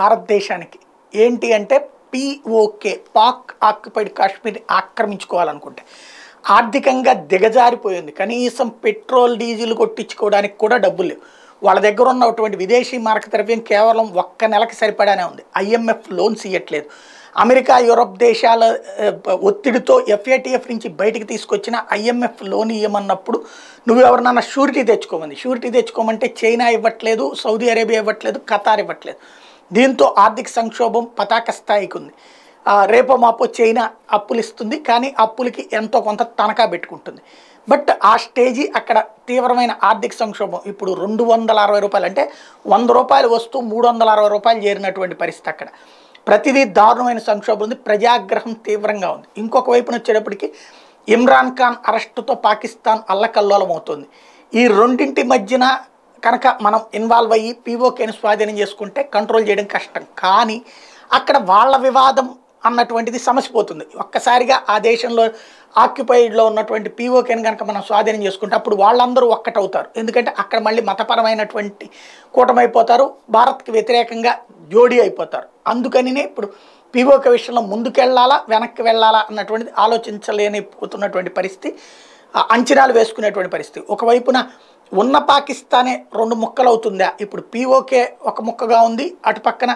భారతదేశానికి ఏంటి అంటే పిఓకే పాక్ ఆక్యుపైడ్ కాశ్మీర్ ఆక్రమించుకోవాలనుకుంటే ఆర్థికంగా దిగజారిపోయింది కనీసం పెట్రోల్ డీజిల్ కొట్టించుకోవడానికి కూడా డబ్బులు లేవు వాళ్ళ దగ్గర ఉన్నటువంటి విదేశీ మార్క ద్రవ్యం కేవలం ఒక్క నెలకి సరిపడానే ఉంది ఐఎంఎఫ్ లోన్స్ ఇవ్వట్లేదు అమెరికా యూరప్ దేశాల ఒత్తిడితో ఎఫ్ఏటిఎఫ్ నుంచి బయటకు తీసుకొచ్చిన ఐఎంఎఫ్ లోన్ ఇవ్వమన్నప్పుడు నువ్వు ఎవరినన్నా షూరిటీ తెచ్చుకోమంది షూరిటీ తెచ్చుకోమంటే చైనా ఇవ్వట్లేదు సౌదీ అరేబియా ఇవ్వట్లేదు ఖతార్ ఇవ్వట్లేదు దీంతో ఆర్థిక సంక్షోభం పతాక స్థాయికి ఉంది రేపో మాపో చైనా అప్పులు ఇస్తుంది కానీ అప్పులకి ఎంతో కొంత తనఖా పెట్టుకుంటుంది బట్ ఆ స్టేజీ అక్కడ తీవ్రమైన ఆర్థిక సంక్షోభం ఇప్పుడు రెండు వందల అరవై రూపాయలు అంటే వంద రూపాయలు వస్తూ మూడు వందల అరవై రూపాయలు చేరినటువంటి పరిస్థితి అక్కడ ప్రతిదీ దారుణమైన సంక్షోభం ఉంది ప్రజాగ్రహం తీవ్రంగా ఉంది ఇంకొక వైపున వచ్చేటప్పటికి ఇమ్రాన్ ఖాన్ అరెస్టుతో పాకిస్తాన్ అల్లకల్లోలం అవుతుంది ఈ రెండింటి మధ్యన కనుక మనం ఇన్వాల్వ్ అయ్యి పీఓకేని స్వాధీనం చేసుకుంటే కంట్రోల్ చేయడం కష్టం కానీ అక్కడ వాళ్ళ వివాదం అన్నటువంటిది సమసిపోతుంది ఒక్కసారిగా ఆ దేశంలో ఆక్యుపైడ్లో ఉన్నటువంటి పీఓకేని కనుక మనం స్వాధీనం చేసుకుంటే అప్పుడు వాళ్ళందరూ ఒక్కటవుతారు ఎందుకంటే అక్కడ మళ్ళీ మతపరమైనటువంటి కూటమైపోతారు భారత్కి వ్యతిరేకంగా జోడీ అయిపోతారు అందుకనినే ఇప్పుడు పీఓకే విషయంలో ముందుకెళ్ళాలా వెనక్కి వెళ్ళాలా అన్నటువంటిది పోతున్నటువంటి పరిస్థితి అంచనాలు వేసుకునేటువంటి పరిస్థితి ఒకవైపున ఉన్న పాకిస్తానే రెండు ముక్కలు అవుతుందా ఇప్పుడు పీఓకే ఒక ముక్కగా ఉంది అటు పక్కన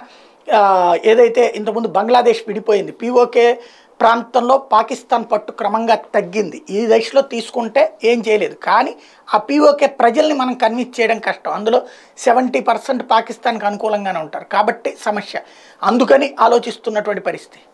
ఏదైతే ఇంతకుముందు బంగ్లాదేశ్ విడిపోయింది పీఓకే ప్రాంతంలో పాకిస్తాన్ పట్టు క్రమంగా తగ్గింది ఈ దశలో తీసుకుంటే ఏం చేయలేదు కానీ ఆ పీఓకే ప్రజల్ని మనం కన్విన్స్ చేయడం కష్టం అందులో సెవెంటీ పర్సెంట్ పాకిస్తాన్కి అనుకూలంగానే ఉంటారు కాబట్టి సమస్య అందుకని ఆలోచిస్తున్నటువంటి పరిస్థితి